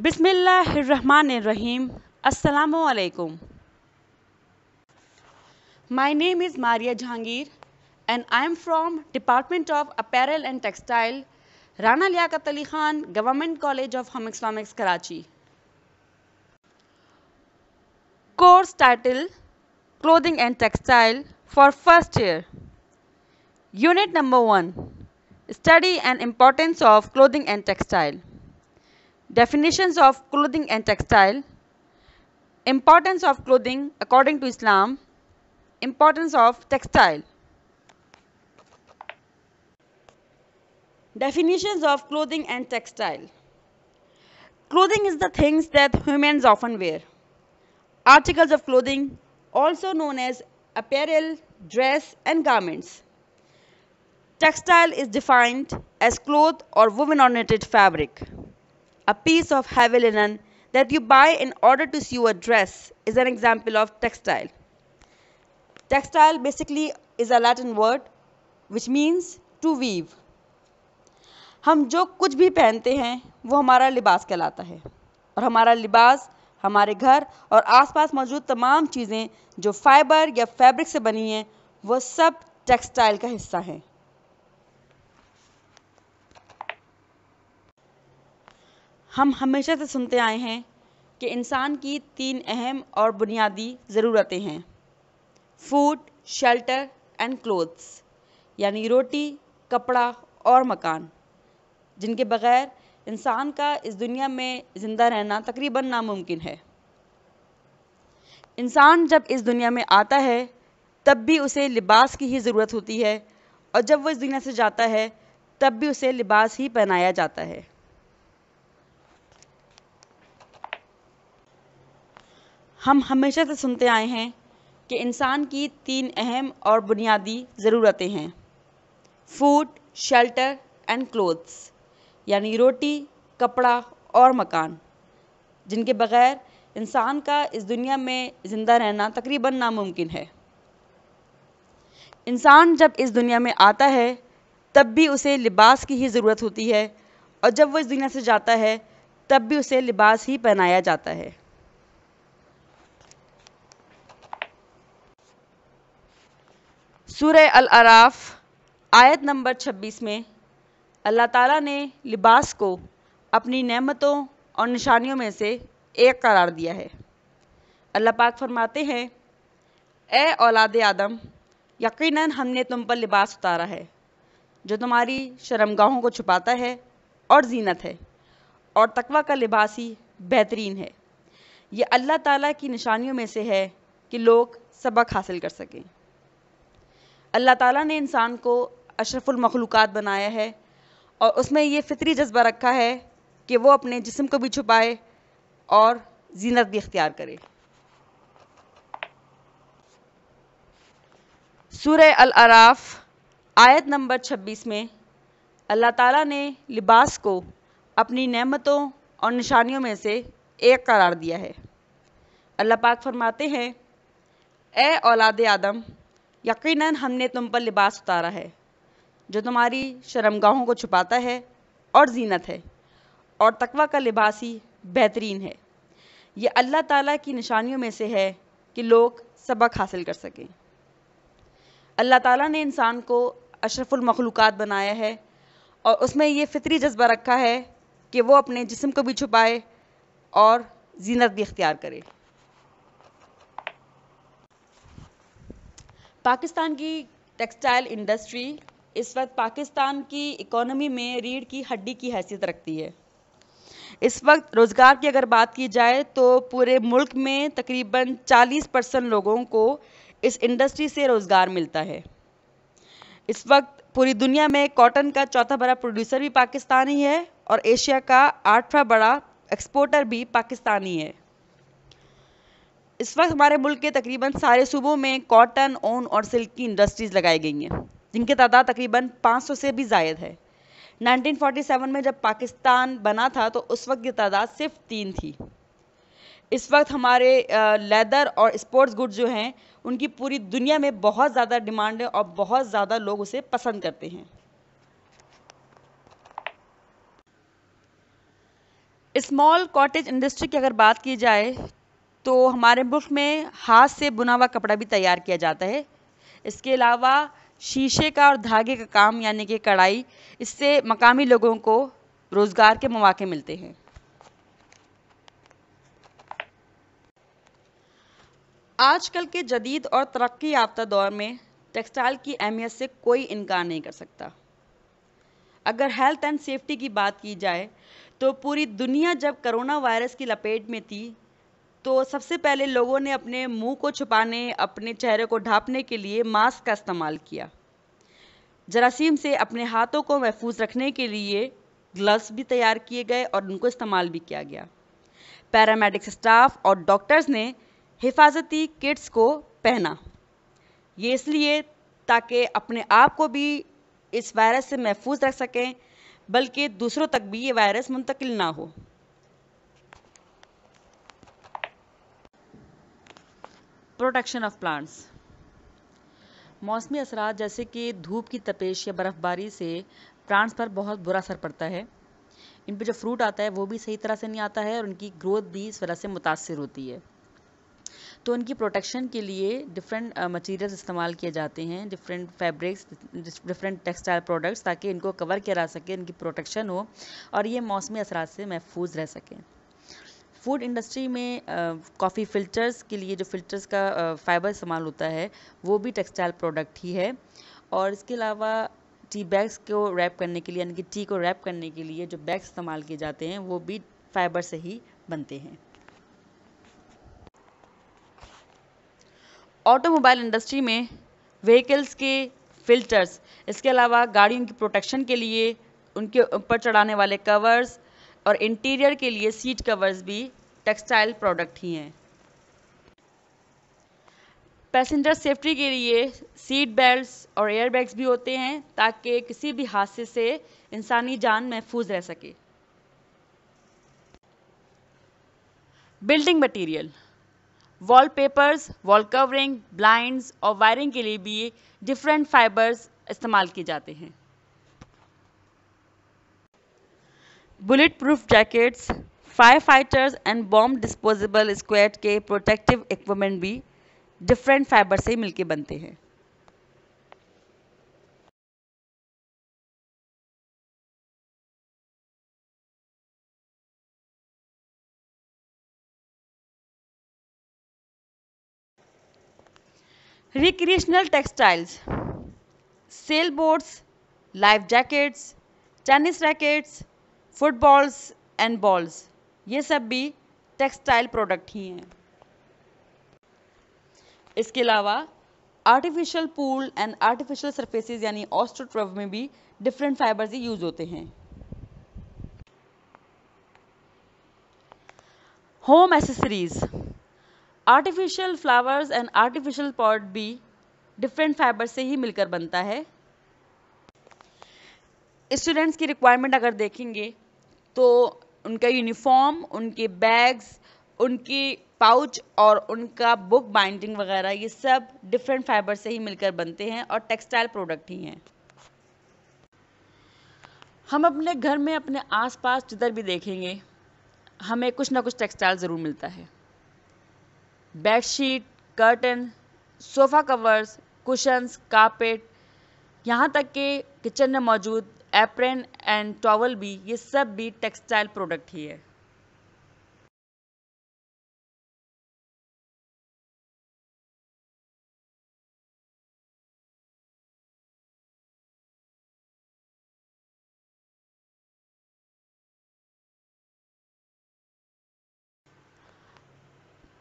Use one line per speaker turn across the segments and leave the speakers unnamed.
Bismillahirrahmanirrahim. Assalamu alaikum. My name is Maria Jahangir and I am from Department of Apparel and Textile, Rana Liaquat Ali Khan, Government College of Home Economics, Karachi. Course title Clothing and Textile for first year. Unit number 1 Study and Importance of Clothing and Textile definitions of clothing and textile importance of clothing according to islam importance of textile definitions of clothing and textile clothing is the things that humans often wear articles of clothing also known as apparel dress and garments textile is defined as cloth or woven knitted fabric A piece of heavy linen that you buy in order to sew a dress is an example of textile. Textile basically is a Latin word which means to weave. हम जो कुछ भी पहनते हैं वो हमारा लिबास कहलाता है और हमारा लिबास हमारे घर और आसपास मौजूद तमाम चीज़ें जो फाइबर या फैब्रिक से बनी हैं वो सब टेक्सटाइल का हिस्सा हैं हम हमेशा से सुनते आए हैं कि इंसान की तीन अहम और बुनियादी ज़रूरतें हैं फूड शेल्टर एंड क्लोथ्स यानी रोटी कपड़ा और मकान जिनके बगैर इंसान का इस दुनिया में ज़िंदा रहना तकरीबन नामुमकिन है इंसान जब इस दुनिया में आता है तब भी उसे लिबास की ही ज़रूरत होती है और जब वो इस दुनिया से जाता है तब भी उसे लिबास ही पहनाया जाता है हम हमेशा से सुनते आए हैं कि इंसान की तीन अहम और बुनियादी ज़रूरतें हैं फूड शेल्टर एंड क्लोथ्स यानी रोटी कपड़ा और मकान जिनके बगैर इंसान का इस दुनिया में ज़िंदा रहना तकरीबन नामुमकिन है इंसान जब इस दुनिया में आता है तब भी उसे लिबास की ही ज़रूरत होती है और जब वो इस दुनिया से जाता है तब भी उसे लिबास ही पहनाया जाता है सूर्य अल आयत नंबर 26 में अल्लाह ताला ने लिबास को अपनी नेमतों और निशानियों में से एक करार दिया है अल्लाह पाक फरमाते हैं ए औलाद आदम यकीनन हमने तुम पर लिबास उतारा है जो तुम्हारी शर्मगाहों को छुपाता है और जीनत है और तकवा का लिबास ही बेहतरीन है यह अल्लाह ताला की निशानियों में से है कि लोग सबक हासिल कर सकें अल्लाह ताला ने इंसान को अशरफुल मखलूक़ात बनाया है और उसमें ये फितरी जज्बा रखा है कि वो अपने जिसम को भी छुपाए और जीनत भी इख्तियार करे सूर्य अल अराफ आयत नंबर 26 में अल्लाह ताला ने लिबास को अपनी नेमतों और निशानियों में से एक करार दिया है अल्लाह पाक फरमाते हैं ए औलाद आदम यकीनन हमने तुम पर लिबास उतारा है जो तुम्हारी शर्मगाहों को छुपाता है और जीनत है और तकवा का लिबास ही बेहतरीन है ये अल्लाह ताला की निशानियों में से है कि लोग सबक हासिल कर सकें अल्लाह ताला ने इंसान को अशरफुलमखलूक़ात बनाया है और उसमें ये फ़ितरी जज्बा रखा है कि वो अपने जिसम को भी छुपाए और जीनत भी इख्तियार करे पाकिस्तान की टेक्सटाइल इंडस्ट्री इस वक्त पाकिस्तान की इकोनॉमी में रीढ़ की हड्डी की हैसियत रखती है इस वक्त रोज़गार की अगर बात की जाए तो पूरे मुल्क में तकरीबन 40 परसेंट लोगों को इस इंडस्ट्री से रोज़गार मिलता है इस वक्त पूरी दुनिया में कॉटन का चौथा बड़ा प्रोड्यूसर भी पाकिस्तानी है और एशिया का आठवां बड़ा एक्सपोर्टर भी पाकिस्तानी है इस वक्त हमारे मुल्क के तकरीबन सारे सूबों में कॉटन ऊन और सिल्क की इंडस्ट्रीज़ लगाई गई हैं जिनकी तादाद तकरीबन 500 से भी जायद है 1947 में जब पाकिस्तान बना था तो उस वक्त की तादाद सिर्फ तीन थी इस वक्त हमारे लेदर और स्पोर्ट्स गुड जो हैं उनकी पूरी दुनिया में बहुत ज़्यादा डिमांड है और बहुत ज़्यादा लोग उसे पसंद करते हैं स्मॉल कॉटेज इंडस्ट्री की अगर बात की जाए तो हमारे मुल्क में हाथ से बुना हुआ कपड़ा भी तैयार किया जाता है इसके अलावा शीशे का और धागे का काम यानी कि कढ़ाई इससे मकामी लोगों को रोज़गार के मौाक़े मिलते हैं आजकल के जदीद और तरक्की याफ्ता दौर में टेक्सटाइल की अहमियत से कोई इनकार नहीं कर सकता अगर हेल्थ एंड सेफ्टी की बात की जाए तो पूरी दुनिया जब करोना वायरस की लपेट में थी तो सबसे पहले लोगों ने अपने मुंह को छुपाने अपने चेहरे को ढांपने के लिए मास्क का इस्तेमाल किया जरासीम से अपने हाथों को महफूज रखने के लिए ग्लव्स भी तैयार किए गए और उनको इस्तेमाल भी किया गया पैरामेडिक्स स्टाफ और डॉक्टर्स ने हिफाजती किट्स को पहना ये इसलिए ताकि अपने आप को भी इस वायरस से महफूज रख सकें बल्कि दूसरों तक भी ये वायरस मुंतकिल ना हो प्रोटेक्शन ऑफ प्लांट्स मौसमी असरा जैसे कि धूप की तपेश या बर्फ़बारी से प्लांट्स पर बहुत बुरा असर पड़ता है इन पर जो फ्रूट आता है वो भी सही तरह से नहीं आता है और उनकी ग्रोथ भी इस वजह से मुतासर होती है तो उनकी प्रोटेक्शन के लिए डिफरेंट मटेरियल्स इस्तेमाल किए जाते हैं different fabrics different textile products ताकि इनको कवर किया जा सके इनकी प्रोटेक्शन हो और ये मौसमी असरा से महफूज रह सकें फूड इंडस्ट्री में कॉफ़ी फ़िल्टर्स के लिए जो फ़िल्टर्स का फ़ाइबर इस्तेमाल होता है वो भी टेक्सटाइल प्रोडक्ट ही है और इसके अलावा टी बैग्स को रैप करने के लिए यानी कि टी को रैप करने के लिए जो बैग्स इस्तेमाल किए जाते हैं वो भी फाइबर से ही बनते हैं ऑटोमोबाइल इंडस्ट्री में व्हीकल्स के फ़िल्टर्स इसके अलावा गाड़ियों की प्रोटेक्शन के लिए उनके ऊपर चढ़ाने वाले कवर्स और इंटीरियर के लिए सीट कवर्स भी टेक्सटाइल प्रोडक्ट ही हैं पैसेंजर सेफ्टी के लिए सीट बेल्ट्स और एयरबैग्स भी होते हैं ताकि किसी भी हादसे से इंसानी जान महफूज रह सके building material wallpapers, wall covering blinds और वायरिंग के लिए भी डिफरेंट फाइबर्स इस्तेमाल किए जाते हैं bullet proof jackets fire fighters and bomb disposable squad के प्रोटेक्टिव इक्विपमेंट भी डिफरेंट फाइबर से मिलके बनते हैं recreational textiles sail boards life jackets tennis rackets footballs and balls ये सब भी टेक्सटाइल प्रोडक्ट ही हैं इसके अलावा artificial pool and artificial surfaces यानी ऑस्ट्रोट्रव में भी डिफरेंट फाइबर्स यूज होते हैं home accessories artificial flowers and artificial pot भी डिफरेंट फाइबर से ही मिलकर बनता है स्टूडेंट्स की रिक्वायरमेंट अगर देखेंगे तो उनका यूनिफॉर्म उनके बैग्स उनकी पाउच और उनका बुक बाइंडिंग वगैरह ये सब डिफरेंट फाइबर से ही मिलकर बनते हैं और टेक्सटाइल प्रोडक्ट ही हैं हम अपने घर में अपने आसपास जिधर भी देखेंगे हमें कुछ ना कुछ टेक्सटाइल ज़रूर मिलता है bedsheet curtain sofa covers cushions carpet यहाँ तक के किचन में मौजूद एप्रेन एंड टॉवल भी ये सब भी टेक्सटाइल प्रोडक्ट ही है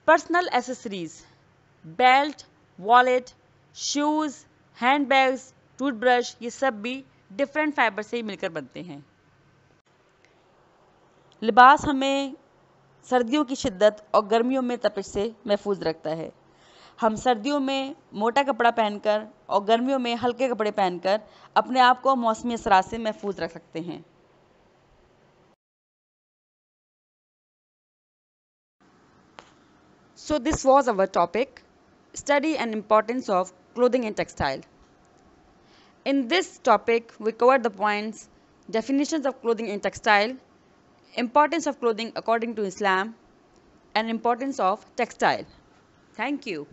personal accessories belt wallet shoes hand bags toothbrush ये सब भी डिफरेंट फाइबर से ही मिलकर बनते हैं लिबास हमें सर्दियों की शिद्दत और गर्मियों में तपिश से महफूज रखता है हम सर्दियों में मोटा कपड़ा पहनकर और गर्मियों में हल्के कपड़े पहनकर अपने आप को मौसमी असरा से महफूज रख सकते हैं so this was our topic study and importance of clothing and textile In this topic, we covered the points definitions of clothing in textile, importance of clothing according to Islam, and importance of textile. Thank you.